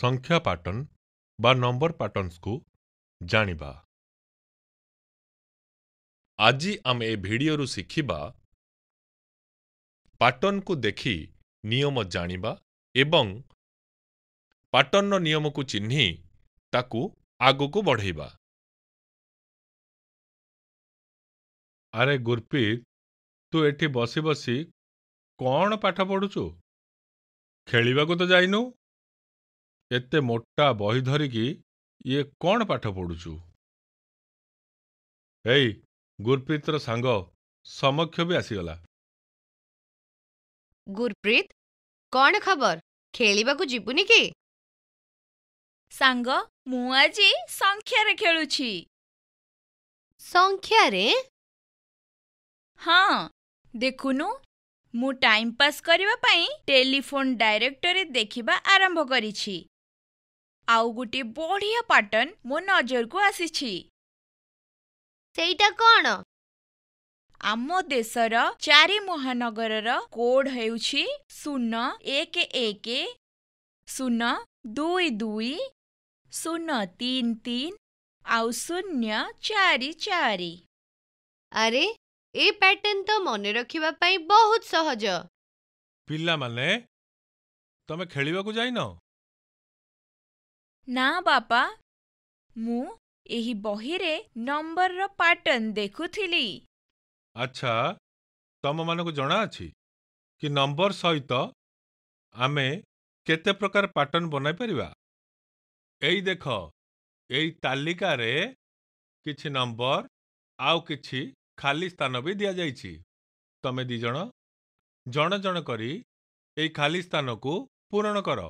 ସଂଖ୍ୟା ପାଟର୍ନ ବା ନମ୍ବର ପାଟର୍ନସ୍କୁ ଜାଣିବା ଆଜି ଆମେ ଏ ଭିଡ଼ିଓରୁ ଶିଖିବା ପାଟର୍ନକୁ ଦେଖି ନିୟମ ଜାଣିବା ଏବଂ ପାଟର୍ନର ନିୟମକୁ ଚିହ୍ନି ତାକୁ ଆଗକୁ ବଢ଼େଇବା ଆରେ ଗୁରପ୍ରୀତ ତୁ ଏଠି ବସି ବସି କ'ଣ ପାଠ ପଢ଼ୁଛୁ ଖେଳିବାକୁ ତ ଯାଇନୁ ଏତେ ମୋଟା ବହି ଧରିକି ଇଏ କ'ଣ ପାଠ ପଢ଼ୁଛୁ ଏଇ ଗୁରପ୍ରୀତର ସାଙ୍ଗ ସମକ୍ଷ ବି ଆସିଗଲା ଗୁରପ୍ରୀତ କ'ଣ ଖବର ଖେଳିବାକୁ ଯିବୁନି କି ସାଙ୍ଗ ମୁଁ ଆଜି ସଂଖ୍ୟାରେ ଖେଳୁଛି ସଂଖ୍ୟାରେ ହଁ ଦେଖୁନୁ ମୁଁ ଟାଇମ୍ ପାସ୍ କରିବା ପାଇଁ ଟେଲିଫୋନ୍ ଡାଇରେକ୍ଟୋରୀ ଦେଖିବା ଆରମ୍ଭ କରିଛି ଆଉ ଗୋଟିଏ ବଢ଼ିଆ ପାଟର୍ଣ୍ଣ ମୋ ନଜରକୁ ଆସିଛି ସେଇଟା କ'ଣ ଆମ ଦେଶର ଚାରି ମହାନଗରର କୋଡ ହେଉଛି ଶୂନ ଏକ ଏକ ଶୂନ ଦୁଇ ଦୁଇ ଶୂନ ତିନି ତିନି ଆଉ ଶୂନ୍ୟ ଚାରି ଚାରି ଆରେ ଏ ପ୍ୟାଟର୍ଣ୍ଣ ତ ମନେ ରଖିବା ପାଇଁ ବହୁତ ସହଜ ପିଲାମାନେ ତମେ ଖେଳିବାକୁ ଯାଇନ ନା ବାପା ମୁଁ ଏହି ବହିରେ ନମ୍ବରର ପାଟର୍ନ ଦେଖୁଥିଲି ଆଚ୍ଛା ତମମାନଙ୍କୁ ଜଣା ଅଛି କି ନମ୍ବର ସହିତ ଆମେ କେତେ ପ୍ରକାର ପାଟର୍ନ ବନାଇପାରିବା ଏଇ ଦେଖ ଏଇ ତାଲିକାରେ କିଛି ନମ୍ବର ଆଉ କିଛି ଖାଲି ସ୍ଥାନ ବି ଦିଆଯାଇଛି ତମେ ଦୁଇ ଜଣ ଜଣ ଜଣ କରି ଏଇ ଖାଲି ସ୍ଥାନକୁ ପୂରଣ କର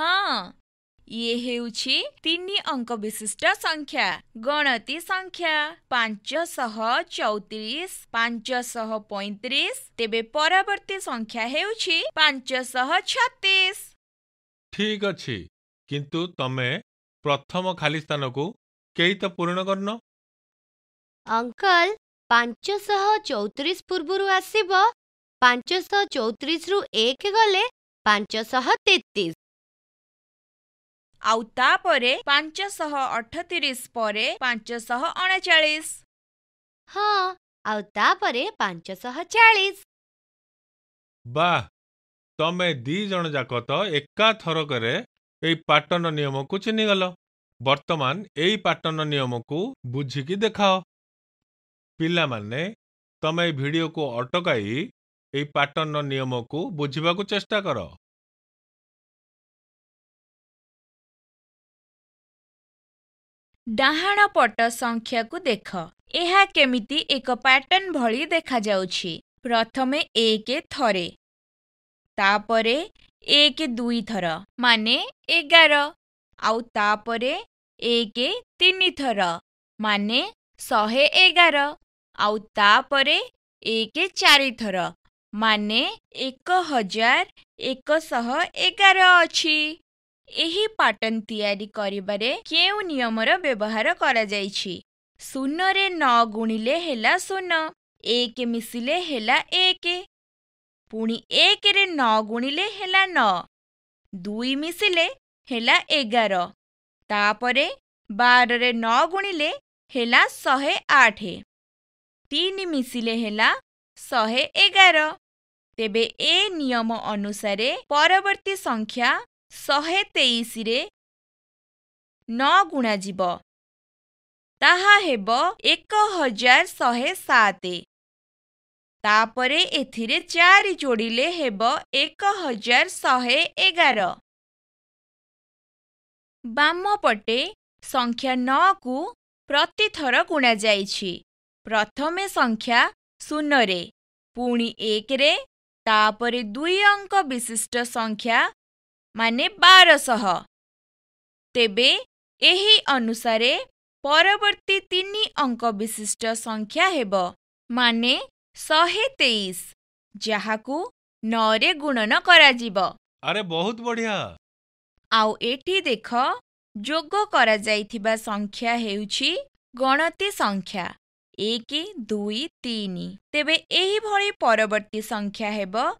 ହଁ ଇଏ ହେଉଛି ତିନି ଅଙ୍କ ବିଶିଷ୍ଟ ସଂଖ୍ୟା ଗଣତି ସଂଖ୍ୟା ପାଞ୍ଚଶହ ଚଉତିରିଶ ପାଞ୍ଚଶହ ପଇଁତିରିଶ ତେବେ ପରବର୍ତ୍ତୀ ସଂଖ୍ୟା ହେଉଛି ପାଞ୍ଚଶହ ଛତିଶ ଠିକ ଅଛି କିନ୍ତୁ ତମେ ପ୍ରଥମ ଖାଲି ସ୍ଥାନକୁ କେହି ତ ପୂରଣ କରିନ ଅଙ୍କଲ ପାଞ୍ଚଶହ ଚଉତିରିଶ ପୂର୍ବରୁ ଆସିବ ପାଞ୍ଚଶହ ଚଉତିରିଶରୁ ଏକ ଗଲେ ପାଞ୍ଚଶହ ତେତିଶ ଆଉ ତାପରେ ପାଞ୍ଚଶହ ଅଠତିରିଶ ପରେ ପାଞ୍ଚଶହ ଅଣଚାଳିଶ ହଁ ଆଉ ତାପରେ ପାଞ୍ଚଶହ ଚାଳିଶ ବାଃ ତମେ ଦି ଜଣ ଯାକ ତ ଏକାଥରକରେ ଏଇ ପାଟନ ନିୟମକୁ ଚିହ୍ନିଗଲ ବର୍ତ୍ତମାନ ଏଇ ପାଟନ ନିୟମକୁ ବୁଝିକି ଦେଖାଅ ପିଲାମାନେ ତମେ ଭିଡ଼ିଓକୁ ଅଟକାଇ ଏଇ ପାଟନ ନିୟମକୁ ବୁଝିବାକୁ ଚେଷ୍ଟା କର ଡାହାଣ ପଟ ସଂଖ୍ୟାକୁ ଦେଖ ଏହା କେମିତି ଏକ ପ୍ୟାଟର୍ଣ୍ଣ ଭଳି ଦେଖାଯାଉଛି ପ୍ରଥମେ ଏକ ଥରେ ତାପରେ ଏକ ଦୁଇ ଥର ମାନେ ଏଗାର ଆଉ ତାପରେ ଏକ ତିନି ଥର ମାନେ ଶହେ ଏଗାର ଆଉ ତାପରେ ଏକ ଚାରି ଥର ମାନେ ଏକ ହଜାର ଏକଶହ ଏଗାର ଅଛି ଏହି ପାଟର୍ନ ତିଆରି କରିବାରେ କେଉଁ ନିୟମର ବ୍ୟବହାର କରାଯାଇଛି ଶୂନରେ ନ ଗୁଣିଲେ ହେଲା ଶୂନ ଏକ ମିଶିଲେ ହେଲା ଏକ ପୁଣି ଏକରେ ନ ଗୁଣିଲେ ହେଲା ନଅ ଦୁଇ ମିଶିଲେ ହେଲା ଏଗାର ତାପରେ ବାରରେ ନ ଗୁଣିଲେ ହେଲା ଶହେ ଆଠ ତିନି ମିଶିଲେ ହେଲା ଶହେ ଏଗାର ତେବେ ଏ ନିୟମ ଅନୁସାରେ ପରବର୍ତ୍ତୀ ସଂଖ୍ୟା रे गुणा शे तु एक हजार शे सतार जोडिने हे एक हजार शे एघार बामपटे संख्या न कु प्रतिथर गुणाई प्रथमे संख्या रे, सङ्ख्या शून्य पिपरी दुई अंक विशिष्ट संख्या माने सह, तेबे एही अनुसारे परवर्ती तीनि अंक विशिष्ट संख्या हेबो माने सहे तेईस जहाकु नौरे गुणन करा जिबो अरे बहुत बढ़िया आउ एटी देखो जोगो करा जाई थिबा संख्या हेउची गणती संख्या एक दुई तीन तेबे एही भली परवर्ती संख्या हेबो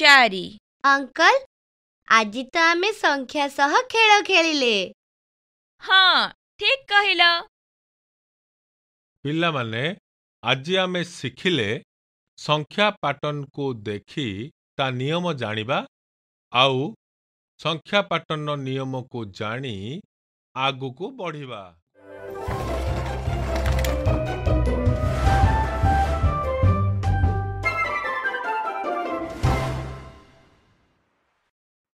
चारी अंकल ଆଜି ତ ଆମେ ସଂଖ୍ୟା ସହ ଖେଳ ଖେଳିଲେ ହଁ ଠିକ କହିଲ ପିଲାମାନେ ଆଜି ଆମେ ଶିଖିଲେ ସଂଖ୍ୟା ପାଟନକୁ ଦେଖି ତା ନିୟମ ଜାଣିବା ଆଉ ସଂଖ୍ୟା ପାଟର୍ଣ୍ଣ ନିୟମକୁ ଜାଣି ଆଗକୁ ବଢ଼ିବା